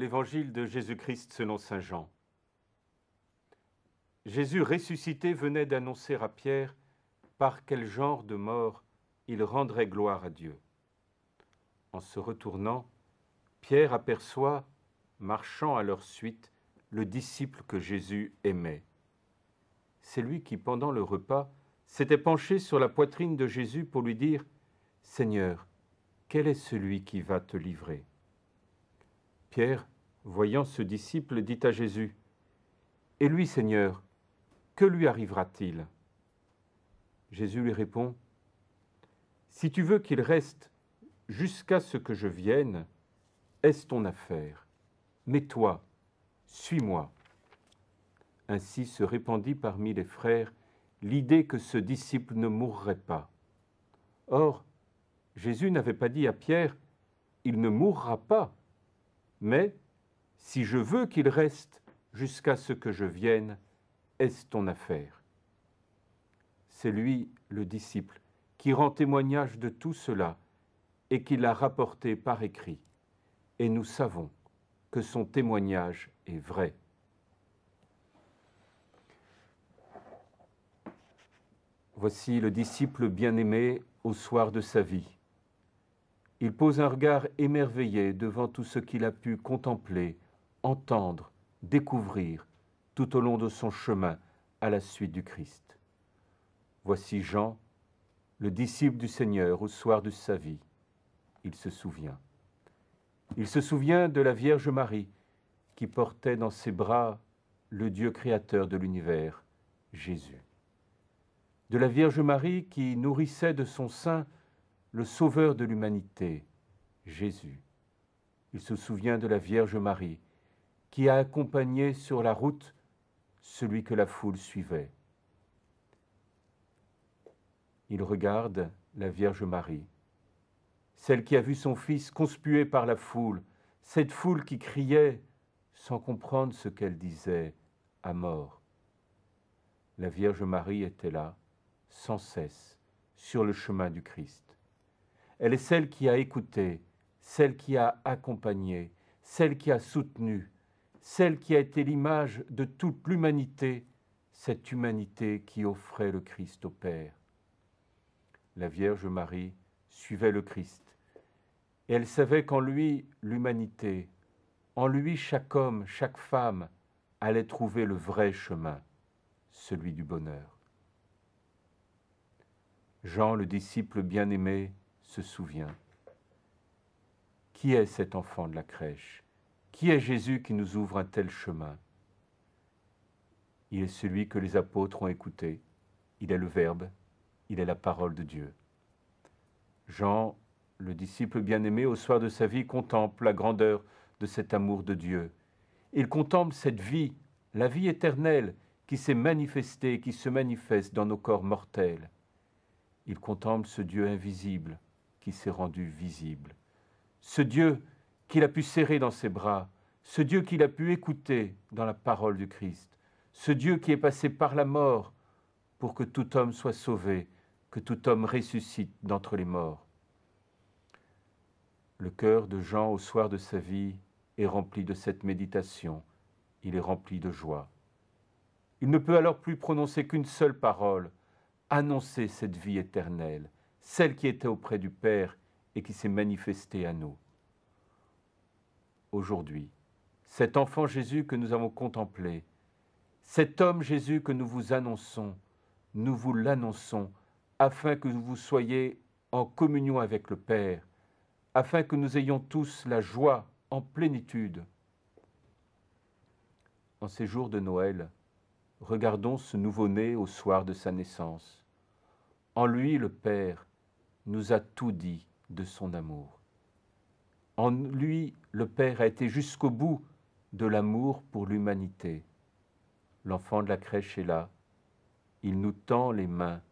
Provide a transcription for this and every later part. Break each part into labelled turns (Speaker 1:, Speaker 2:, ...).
Speaker 1: l'Évangile de Jésus-Christ selon Saint Jean. Jésus ressuscité venait d'annoncer à Pierre par quel genre de mort il rendrait gloire à Dieu. En se retournant, Pierre aperçoit, marchant à leur suite, le disciple que Jésus aimait. C'est lui qui, pendant le repas, s'était penché sur la poitrine de Jésus pour lui dire Seigneur, quel est celui qui va te livrer Pierre voyant ce disciple, dit à Jésus, Et lui, Seigneur, que lui arrivera-t-il Jésus lui répond, Si tu veux qu'il reste jusqu'à ce que je vienne, est-ce ton affaire Mais toi, suis-moi. Ainsi se répandit parmi les frères l'idée que ce disciple ne mourrait pas. Or, Jésus n'avait pas dit à Pierre, Il ne mourra pas, mais si je veux qu'il reste jusqu'à ce que je vienne, est-ce ton affaire C'est lui, le disciple, qui rend témoignage de tout cela et qui l'a rapporté par écrit. Et nous savons que son témoignage est vrai. Voici le disciple bien-aimé au soir de sa vie. Il pose un regard émerveillé devant tout ce qu'il a pu contempler, entendre, découvrir tout au long de son chemin à la suite du Christ. Voici Jean, le disciple du Seigneur au soir de sa vie. Il se souvient. Il se souvient de la Vierge Marie qui portait dans ses bras le Dieu créateur de l'univers, Jésus. De la Vierge Marie qui nourrissait de son sein le Sauveur de l'humanité, Jésus. Il se souvient de la Vierge Marie qui a accompagné sur la route celui que la foule suivait. Il regarde la Vierge Marie, celle qui a vu son fils conspué par la foule, cette foule qui criait sans comprendre ce qu'elle disait à mort. La Vierge Marie était là, sans cesse, sur le chemin du Christ. Elle est celle qui a écouté, celle qui a accompagné, celle qui a soutenu, celle qui a été l'image de toute l'humanité, cette humanité qui offrait le Christ au Père. La Vierge Marie suivait le Christ, et elle savait qu'en lui l'humanité, en lui chaque homme, chaque femme allait trouver le vrai chemin, celui du bonheur. Jean, le disciple bien-aimé, se souvient. Qui est cet enfant de la crèche qui est Jésus qui nous ouvre un tel chemin Il est celui que les apôtres ont écouté. Il est le Verbe, il est la parole de Dieu. Jean, le disciple bien-aimé, au soir de sa vie, contemple la grandeur de cet amour de Dieu. Il contemple cette vie, la vie éternelle, qui s'est manifestée et qui se manifeste dans nos corps mortels. Il contemple ce Dieu invisible qui s'est rendu visible. Ce Dieu qu'il a pu serrer dans ses bras, ce Dieu qu'il a pu écouter dans la parole du Christ, ce Dieu qui est passé par la mort pour que tout homme soit sauvé, que tout homme ressuscite d'entre les morts. Le cœur de Jean au soir de sa vie est rempli de cette méditation, il est rempli de joie. Il ne peut alors plus prononcer qu'une seule parole, annoncer cette vie éternelle, celle qui était auprès du Père et qui s'est manifestée à nous aujourd'hui, cet enfant Jésus que nous avons contemplé, cet homme Jésus que nous vous annonçons, nous vous l'annonçons afin que vous soyez en communion avec le Père, afin que nous ayons tous la joie en plénitude. En ces jours de Noël, regardons ce nouveau-né au soir de sa naissance. En lui, le Père nous a tout dit de son amour. En lui, le Père a été jusqu'au bout de l'amour pour l'humanité. L'enfant de la crèche est là. Il nous tend les mains.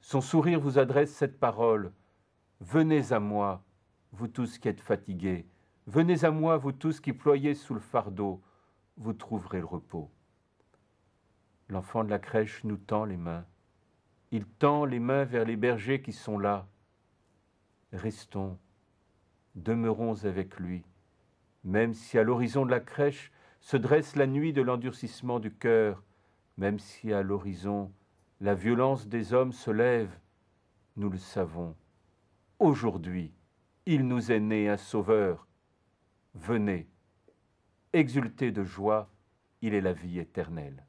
Speaker 1: Son sourire vous adresse cette parole. Venez à moi, vous tous qui êtes fatigués. Venez à moi, vous tous qui ployez sous le fardeau. Vous trouverez le repos. L'enfant de la crèche nous tend les mains. Il tend les mains vers les bergers qui sont là. Restons demeurons avec lui, même si à l'horizon de la crèche se dresse la nuit de l'endurcissement du cœur, même si à l'horizon la violence des hommes se lève, nous le savons. Aujourd'hui, il nous est né un sauveur. Venez, exultez de joie, il est la vie éternelle.